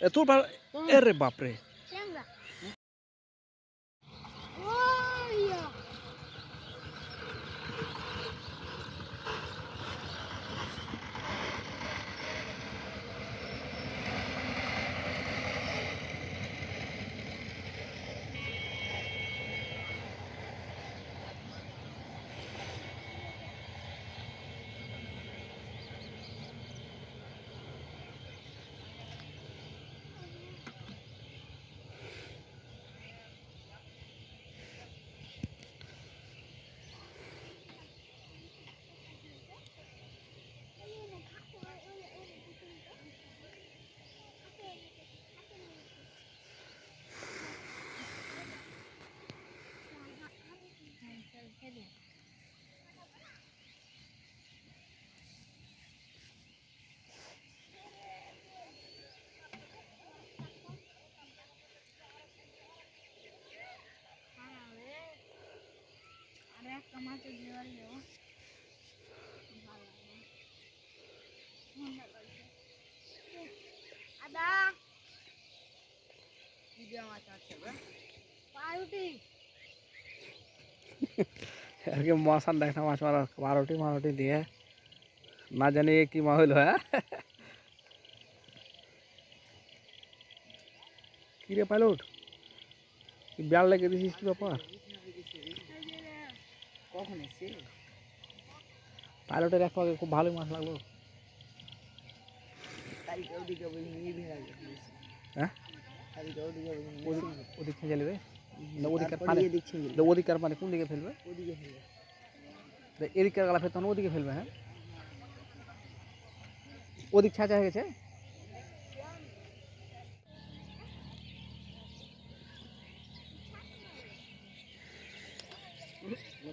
E turpa mm. e rebapre. ada video macam के मौसम देखना माछ मार मारोटी मारोटी दिए ना जाने ये की माहौल है कि रे पायलट ब्याल लगे दिस इसके ऊपर কখন এসে পাইলটের এক পাকে খুব ভালোই মাছ লাগলো হ্যাঁ? ওদিক ছেঁচে নেবে ওদিককার পানি কোন দিকে ফেলবে ওদিকে ফেলবে এদিককার গালা ফেলতে ওদিকে ফেলবে হ্যাঁ ওদিক ছাঁচা হয়ে গেছে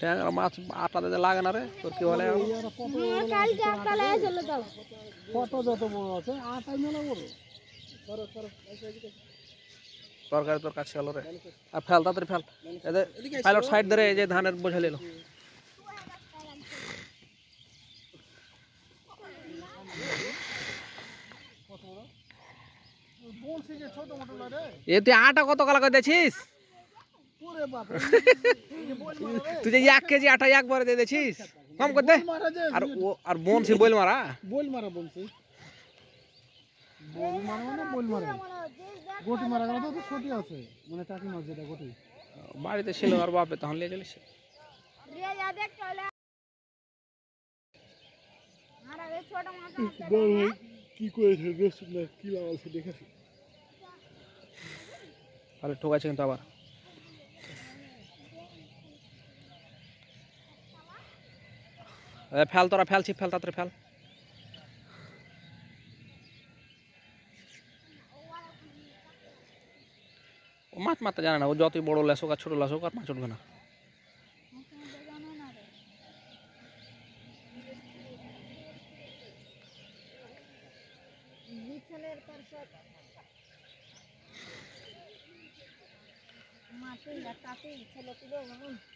ট্যাংরা মাছ আটা লাগে না রে তোর কি বলে হ্যাঁ, তরকারি তোর কাছে হলো রে আর ফেল তাড়াতাড়ি ফেল এদের পাইলট সাইড ধরে এই যে ধানের বোঝা নিল এতে আটা কত কালকে দেখিস तुझे एक के जी आटा एक बार दे दे छीस कम कर दे और वो और बोम से बोल मारा बोल मारा बोम से बोल मारा ना बोल मारा गोटी मारा গেল তো ছোটি আছে মানে টাকি মাছ যেটা গোটি বাড়িতে ছিল আর বাপে তখন নিয়ে চলেছে রে যা দেখ চলে মারা রে ছোট মাছ আছে কি করেছে রে সুন্দর কি লাগালছে দেখাছি আরে ঠোকাছে কিন্তু আবার ফেল তোরা ফেলছি ফেল তাড়াতাড়ি ফেল ও মাছ মারতে জানে না ও যতই বড় লেসোক আর ছোটো লেসোক আর মাছ উঠবে না মাছ তাতে ছেলে তুলো